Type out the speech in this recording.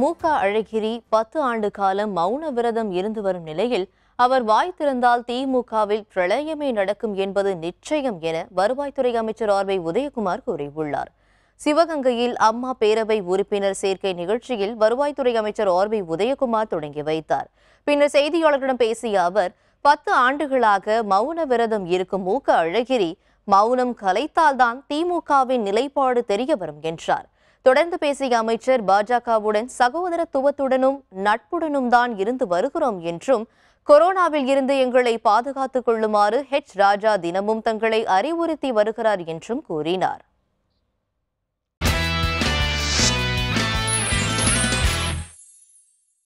மூக்கா அழகிரி பத்து ஆண்டு காலம் மௌன விரதம் இருந்து வரும் நிலையில் அவர் வாய் திறந்தால் திமுகவில் பிரளயமே நடக்கும் என்பது நிச்சயம் என வருவாய்த்துறை அமைச்சர் ஆர் பி உதயகுமார் கூறியுள்ளார் சிவகங்கையில் அம்மா பேரவை உறுப்பினர் சேர்க்கை நிகழ்ச்சியில் வருவாய்த்துறை அமைச்சர் ஆர் பி உதயகுமார் தொடங்கி வைத்தார் பின்னர் செய்தியாளர்களிடம் பேசிய அவர் பத்து ஆண்டுகளாக மௌன விரதம் இருக்கும் மூக்க அழகிரி மௌனம் கலைத்தால்தான் திமுகவின் நிலைப்பாடு தெரிய வரும் என்றார் தொடர்ந்து பேசிய அமைச்சர் பாஜகவுடன் சகோதரத்துவத்துடனும் நட்புடனும் தான் இருந்து வருகிறோம் என்றும் கொரோனாவில் இருந்து எங்களை பாதுகாத்துக் கொள்ளுமாறு ஹெச் ராஜா தினமும் தங்களை அறிவுறுத்தி வருகிறார் என்றும் கூறினார்